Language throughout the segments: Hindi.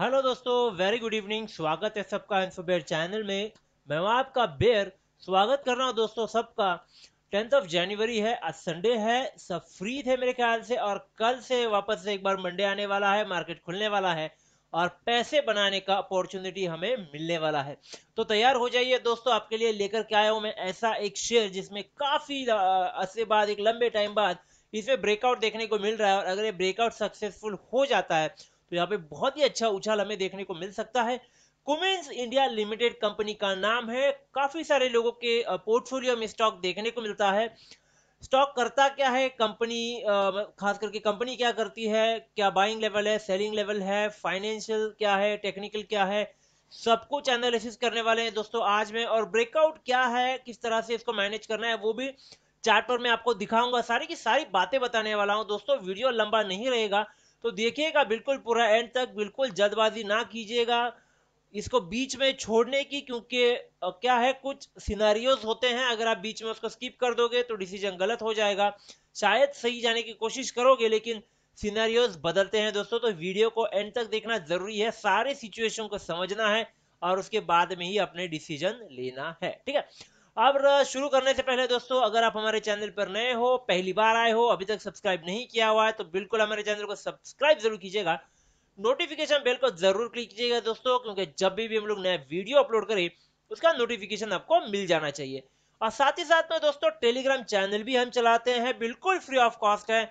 हेलो दोस्तों वेरी गुड इवनिंग स्वागत है सबका इंफोबेयर चैनल में मैं हूं आपका बेयर स्वागत कर रहा हूं दोस्तों सबका टेंथ ऑफ जनवरी है आज संडे है सब फ्री थे मेरे ख्याल से और कल से वापस से एक बार मंडे आने वाला है मार्केट खुलने वाला है और पैसे बनाने का अपॉर्चुनिटी हमें मिलने वाला है तो तैयार हो जाइए दोस्तों आपके लिए लेकर के आया हूँ मैं ऐसा एक शेयर जिसमें काफ़ी अरसे बाद एक लंबे टाइम बाद इसमें ब्रेकआउट देखने को मिल रहा है और अगर ये ब्रेकआउट सक्सेसफुल हो जाता है तो यहाँ पे बहुत ही अच्छा उछाल हमें देखने को मिल सकता है कुमेंस इंडिया लिमिटेड कंपनी का नाम है काफी सारे लोगों के पोर्टफोलियो में स्टॉक देखने को मिलता है स्टॉक करता क्या है कंपनी खास करके कंपनी क्या करती है क्या बाइंग लेवल है सेलिंग लेवल है फाइनेंशियल क्या है टेक्निकल क्या है सब कुछ एनालिसिस करने वाले हैं दोस्तों आज में और ब्रेकआउट क्या है किस तरह से इसको मैनेज करना है वो भी चार्ट पर मैं आपको दिखाऊंगा सारी की सारी बातें बताने वाला हूं दोस्तों वीडियो लंबा नहीं रहेगा तो देखिएगा बिल्कुल पूरा एंड तक बिल्कुल जल्दबाजी ना कीजिएगा इसको बीच में छोड़ने की क्योंकि क्या है कुछ सिनारियोज होते हैं अगर आप बीच में उसको स्किप कर दोगे तो डिसीजन गलत हो जाएगा शायद सही जाने की कोशिश करोगे लेकिन सिनारियोज बदलते हैं दोस्तों तो वीडियो को एंड तक देखना जरूरी है सारे सिचुएशन को समझना है और उसके बाद में ही अपने डिसीजन लेना है ठीक है अब शुरू करने से पहले दोस्तों अगर आप हमारे चैनल पर नए हो पहली बार आए हो अभी तक सब्सक्राइब नहीं किया हुआ है तो बिल्कुल हमारे चैनल को सब्सक्राइब जरूर कीजिएगा नोटिफिकेशन बेल को जरूर क्लिक कीजिएगा दोस्तों क्योंकि जब भी, भी हम लोग नया वीडियो अपलोड करें उसका नोटिफिकेशन आपको मिल जाना चाहिए और साथ ही साथ में दोस्तों टेलीग्राम चैनल भी हम चलाते हैं बिल्कुल फ्री ऑफ कॉस्ट है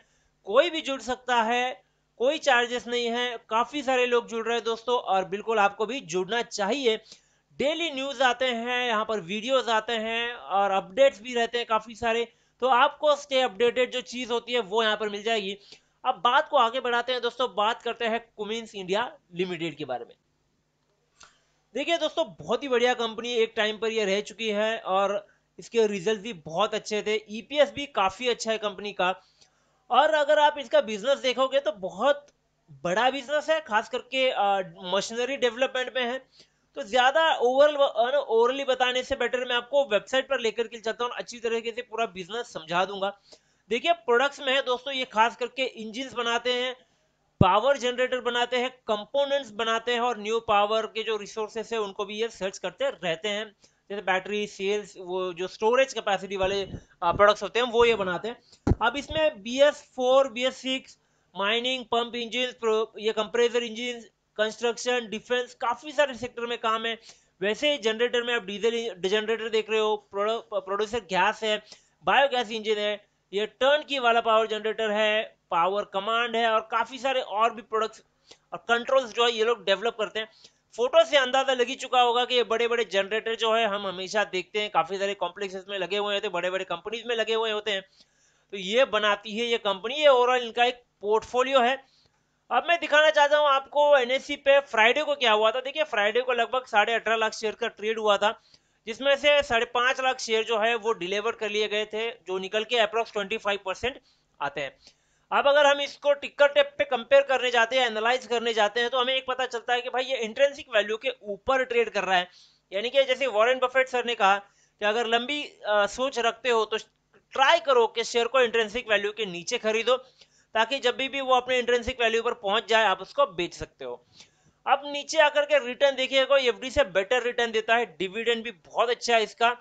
कोई भी जुड़ सकता है कोई चार्जेस नहीं है काफ़ी सारे लोग जुड़ रहे हैं दोस्तों और बिल्कुल आपको भी जुड़ना चाहिए डेली न्यूज़ आते हैं यहाँ पर वीडियोस आते हैं और अपडेट्स भी रहते हैं काफ़ी सारे तो आपको स्टे अपडेटेड जो चीज़ होती है वो यहाँ पर मिल जाएगी अब बात को आगे बढ़ाते हैं दोस्तों बात करते हैं कुमिन्स इंडिया लिमिटेड के बारे में देखिए दोस्तों बहुत ही बढ़िया कंपनी एक टाइम पर ये रह चुकी है और इसके रिजल्ट भी बहुत अच्छे थे ईपीएस e भी काफ़ी अच्छा है कंपनी का और अगर आप इसका बिजनेस देखोगे तो बहुत बड़ा बिजनेस है खास करके मशीनरी डेवलपमेंट में है तो ज्यादा ओवरऑल ओवरली बताने से बेटर मैं आपको वेबसाइट पर लेकर के चलता हूँ अच्छी तरीके से पूरा बिजनेस समझा दूंगा देखिए प्रोडक्ट्स में है दोस्तों ये खास करके इंजिन बनाते हैं पावर जनरेटर बनाते हैं कंपोनेंट्स बनाते हैं और न्यू पावर के जो रिसोर्सेस है उनको भी ये सर्च करते रहते हैं जैसे बैटरी सेल्स वो जो स्टोरेज कैपेसिटी वाले प्रोडक्ट्स होते हैं वो ये बनाते हैं अब इसमें B S four B S six mining pump engine ये कंप्रेसर इंजिन कंस्ट्रक्शन डिफेंस काफ़ी सारे सेक्टर में काम है वैसे जनरेटर में आप डीजल जनरेटर देख रहे हो प्रोड्यूसर गैस है बायोगैस इंजन है ये टर्न की वाला पावर जनरेटर है पावर कमांड है और काफ़ी सारे और भी प्रोडक्ट्स और कंट्रोल्स जो है ये लोग डेवलप करते हैं फोटो से अंदाजा लगी चुका होगा कि ये बड़े बड़े जनरेटर जो है हम हमेशा देखते हैं काफ़ी सारे कॉम्प्लेक्सेस में लगे हुए होते हैं बड़े बड़े कंपनीज में लगे हुए होते हैं तो ये बनाती है ये कंपनी ये ओवरऑल इनका एक पोर्टफोलियो है अब मैं दिखाना चाहता हूं आपको एनएससी पे फ्राइडे को क्या हुआ था देखिए फ्राइडे को लगभग साढ़े अठारह लाख शेयर का ट्रेड हुआ था जिसमें से साढ़े पांच लाख शेयर जो है वो डिलीवर कर लिए गए थे जो निकल के अप्रोक्स ट्वेंटी फाइव परसेंट आते हैं अब अगर हम इसको टिक्कर टेप पे कंपेयर करने जाते हैं एनालाइज करने जाते हैं तो हमें एक पता चलता है कि भाई ये इंट्रेंसिक वैल्यू के ऊपर ट्रेड कर रहा है यानी कि जैसे वॉरेन बफेट सर ने कहा कि अगर लंबी आ, सोच रखते हो तो ट्राई करो कि शेयर को इंट्रेंसिक वैल्यू के नीचे खरीदो ताकि जब भी, भी वो अपने इंट्रेंसिक वैल्यू पर पहुंच जाए आप उसको बेच सकते हो अब नीचे आकर के रिटर्न देखिएगा डी से बेटर रिटर्न देता है डिविडेंड भी बहुत अच्छा है इसका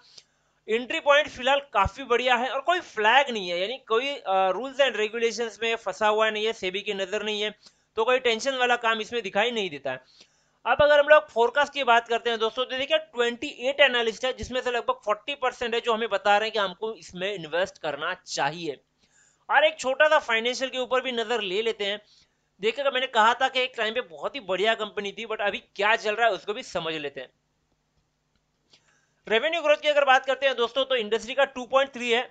एंट्री पॉइंट फिलहाल काफी बढ़िया है और कोई फ्लैग नहीं है यानी कोई रूल्स एंड रेगुलेशंस में फंसा हुआ नहीं है सेबी की नजर नहीं है तो कोई टेंशन वाला काम इसमें दिखाई नहीं देता है अब अगर हम लोग फोरकास्ट की बात करते हैं दोस्तों तो देखिए 28 एनालिस्ट है जिसमें से लगभग 40 परसेंट है जो हमें बता रहे हैं कि हमको इसमें इन्वेस्ट करना चाहिए और एक छोटा सा फाइनेंशियल के ऊपर भी नजर ले लेते हैं देखेगा मैंने कहा था कि एक टाइम पे बहुत ही बढ़िया कंपनी थी बट अभी क्या चल रहा है उसको भी समझ लेते हैं रेवेन्यू ग्रोथ की अगर बात करते हैं दोस्तों तो इंडस्ट्री का 2.3 है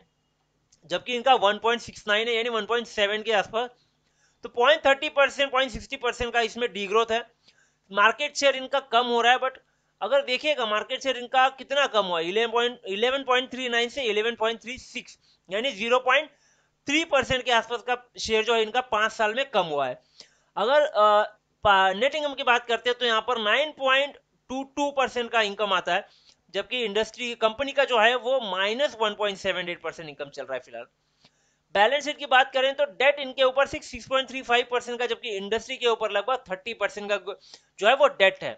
जबकि इनका 1.69 है यानी 1.7 के आसपास तो point thirty percent point sixty percent का इसमें डी ग्रोथ है मार्केट शेयर इनका कम हो रहा है बट अगर देखिएगा मार्केट शेयर इनका कितना कम हुआ eleven point eleven point three nine से इलेवन पॉइंट थ्री सिक्स यानी जीरो पॉइंट थ्री परसेंट के आसपास का शेयर जो है इनका पांच साल में कम हुआ है अगर नेट इनकम की बात करते हैं तो यहाँ पर nine point two two percent का इनकम आता है जबकि इंडस्ट्री कंपनी का जो है वो minus one point seven eight percent income चल रहा है फिलहाल बैलेंस शीट की बात करें तो डेट इनके ऊपर six six point three five percent का जबकि इंडस्ट्री के ऊपर लगभग थर्टी परसेंट का जो है वो डेट है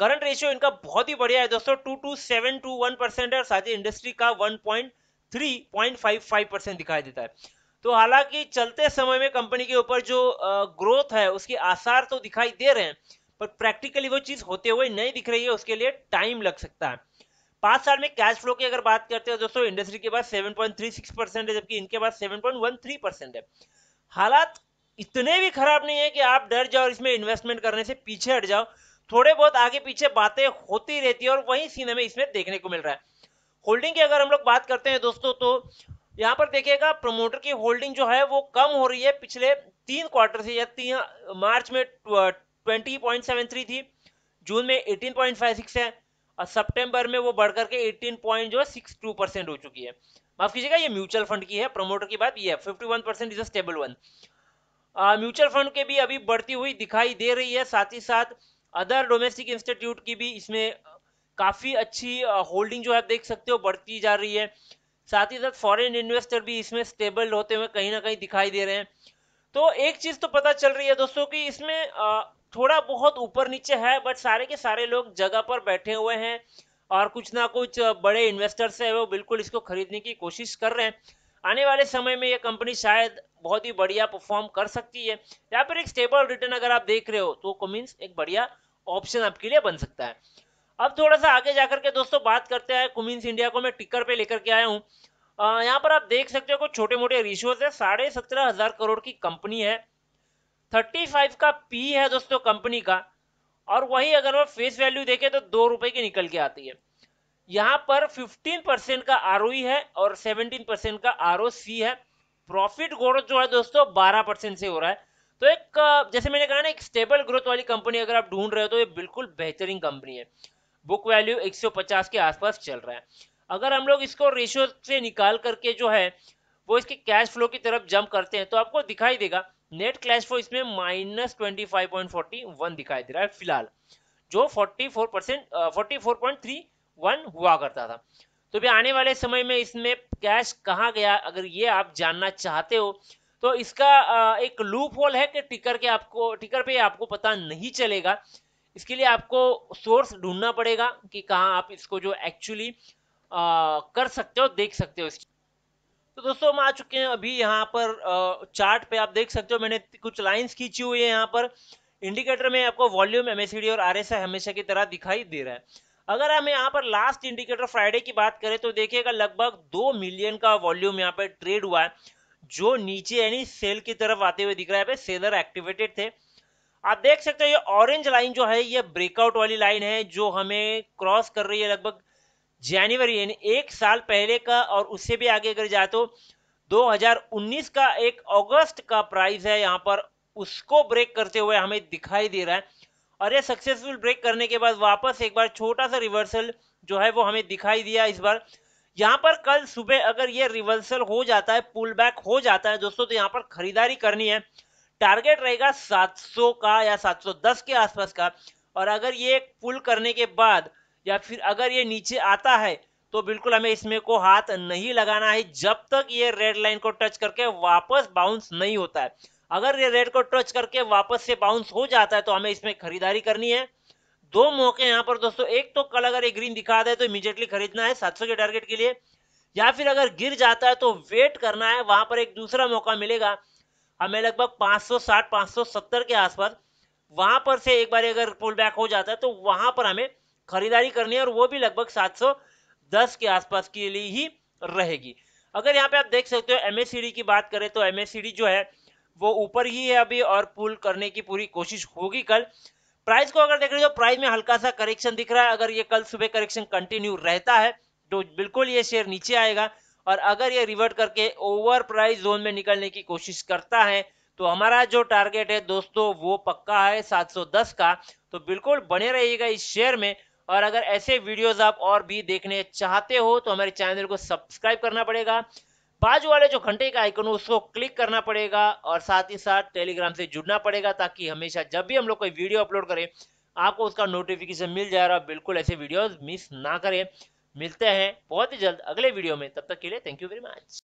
करंट रेशियो इनका बहुत ही बढ़िया है दोस्तों two two seven two one percent है और साथ ही इंडस्ट्री का वन पॉइंट 3.55 परसेंट दिखाई देता है तो हालांकि चलते समय में कंपनी के ऊपर जो ग्रोथ है उसके आसार तो दिखाई दे रहे हैं पर प्रैक्टिकली वो चीज होते हुए नहीं दिख रही है उसके लिए टाइम लग सकता है पांच साल में कैश फ्लो की अगर बात करते हैं दोस्तों इंडस्ट्री के पास 7.36 परसेंट है जबकि इनके पास 7.13 परसेंट है हालात इतने भी खराब नहीं है कि आप डर जाओ और इसमें इन्वेस्टमेंट करने से पीछे हट जाओ थोड़े बहुत आगे पीछे बातें होती रहती है और वही सीन हमें इसमें देखने को मिल रहा है होल्डिंग की अगर हम लोग बात करते हैं दोस्तों तो यहाँ पर देखिएगा प्रमोटर की होल्डिंग जो है वो कम हो रही है पिछले तीन क्वार्टर से या तीन मार्च में ट्वेंटी पॉइंट सेवन थ्री थी जून में एटीन पॉइंट फाइव सिक्स है और सितंबर में वो बढ़कर के एटीन पॉइंट जो है सिक्स टू परसेंट हो चुकी है माफ कीजिएगा ये म्यूचुअल फंड की है प्रमोटर की बात ये है fifty one percent is a stable one mutual fund के भी अभी बढ़ती हुई दिखाई दे रही है साथ ही साथ अदर डोमेस्टिक इंस्टीट्यूट की भी इसमें काफ़ी अच्छी होल्डिंग जो है आप देख सकते हो बढ़ती जा रही है साथ ही साथ फॉरेन इन्वेस्टर भी इसमें स्टेबल होते हुए कहीं ना कहीं दिखाई दे रहे हैं तो एक चीज़ तो पता चल रही है दोस्तों कि इसमें थोड़ा बहुत ऊपर नीचे है बट सारे के सारे लोग जगह पर बैठे हुए हैं और कुछ ना कुछ बड़े इन्वेस्टर्स है वो बिल्कुल इसको खरीदने की कोशिश कर रहे हैं आने वाले समय में ये कंपनी शायद बहुत ही बढ़िया परफॉर्म कर सकती है या फिर एक स्टेबल रिटर्न अगर आप देख रहे हो तो मीन्स एक बढ़िया ऑप्शन आपके लिए बन सकता है अब थोड़ा सा आगे जाकर के दोस्तों बात करते हैं कुमिन्स इंडिया को मैं टिकर पे लेकर के आया हूँ यहाँ पर आप देख सकते हो कुछ छोटे मोटे रिशोज है साढ़े सत्रह हजार करोड़ की कंपनी है थर्टी फाइव का पी है दोस्तों कंपनी का और वही अगर वह फेस वैल्यू देखें तो दो रुपए की निकल के आती है यहाँ पर फिफ्टीन परसेंट का आर e है और सेवनटीन परसेंट का आर है प्रॉफिट ग्रोथ जो है दोस्तों बारह परसेंट से हो रहा है तो एक जैसे मैंने कहा ना एक स्टेबल ग्रोथ वाली कंपनी अगर आप ढूंढ रहे हो तो ये बिल्कुल बेहतरीन कंपनी है बुक वैल्यू 150 के आसपास चल रहा है अगर हम लोग इसको रेशियो से निकाल करके जो है वो इसके कैश फ्लो की तरफ जंप करते हैं तो आपको दिखाई देगा नेट कैश फ्लो इसमें minus twenty five point forty one दिखाई दे रहा है फिलहाल जो forty four percent forty four point three one हुआ करता था तो भी आने वाले समय में इसमें कैश कहाँ गया अगर ये आप जानना चाहते हो तो इसका एक लूप होल है कि टिकर के आपको टिकर पे आपको पता नहीं चलेगा इसके लिए आपको सोर्स ढूंढना पड़ेगा कि कहाँ आप इसको जो एक्चुअली कर सकते हो देख सकते हो तो दोस्तों हम आ चुके हैं अभी यहाँ पर चार्ट पे आप देख सकते हो मैंने कुछ लाइंस खींची हुई है यहाँ पर इंडिकेटर में आपको वॉल्यूम एमएसडी और आरएसआई हमेशा की तरह दिखाई दे रहा है अगर हम यहाँ पर लास्ट इंडिकेटर फ्राइडे की बात करें तो देखिएगा लगभग दो मिलियन का वॉल्यूम यहाँ पर ट्रेड हुआ है जो नीचे यानी सेल की तरफ आते हुए दिख रहा है सेलर एक्टिवेटेड थे आप देख सकते हो ये ऑरेंज लाइन जो है ये ब्रेकआउट वाली लाइन है जो हमें क्रॉस कर रही है लगभग जनवरी यानी एक साल पहले का और उससे भी आगे अगर जाए तो 2019 का एक अगस्त का प्राइस है यहाँ पर उसको ब्रेक करते हुए हमें दिखाई दे रहा है और ये सक्सेसफुल ब्रेक करने के बाद वापस एक बार छोटा सा रिवर्सल जो है वो हमें दिखाई दिया इस बार यहाँ पर कल सुबह अगर ये रिवर्सल हो जाता है पुल बैक हो जाता है दोस्तों तो यहाँ पर खरीदारी करनी है टारगेट रहेगा 700 का या 710 के आसपास का और अगर ये पुल करने के बाद या फिर अगर ये नीचे आता है तो बिल्कुल हमें इसमें को हाथ नहीं लगाना है जब तक ये रेड लाइन को टच करके वापस बाउंस नहीं होता है अगर ये रेड को टच करके वापस से बाउंस हो जाता है तो हमें इसमें खरीदारी करनी है दो मौके यहाँ पर दोस्तों एक तो कल अगर ये ग्रीन दिखा दे तो इमीजिएटली खरीदना है 700 के टारगेट के लिए या फिर अगर गिर जाता है तो वेट करना है वहां पर एक दूसरा मौका मिलेगा हमें लगभग 560 570 के आसपास वहां पर से एक बार अगर पुल बैक हो जाता है तो वहां पर हमें खरीदारी करनी है और वो भी लगभग 710 के आसपास के लिए ही रहेगी अगर यहाँ पे आप देख सकते हो एमएससीडी की बात करें तो एमएससीडी जो है वो ऊपर ही है अभी और पुल करने की पूरी कोशिश होगी कल प्राइस को अगर देख रहे हो प्राइस में हल्का सा करेक्शन दिख रहा है अगर ये कल सुबह करेक्शन कंटिन्यू रहता है तो बिल्कुल ये शेयर नीचे आएगा और अगर ये रिवर्ट करके ओवर प्राइस जोन में निकलने की कोशिश करता है तो हमारा जो टारगेट है दोस्तों वो पक्का है 710 का तो बिल्कुल बने रहिएगा इस शेयर में और अगर ऐसे वीडियोस आप और भी देखने चाहते हो तो हमारे चैनल को सब्सक्राइब करना पड़ेगा बाजू वाले जो घंटे का आइकन उसको क्लिक करना पड़ेगा और साथ ही साथ टेलीग्राम से जुड़ना पड़ेगा ताकि हमेशा जब भी हम लोग कोई वीडियो अपलोड करें आपको उसका नोटिफिकेशन मिल जाएगा बिल्कुल ऐसे वीडियोज मिस ना करें मिलते हैं बहुत ही जल्द अगले वीडियो में तब तक के लिए थैंक यू वेरी मच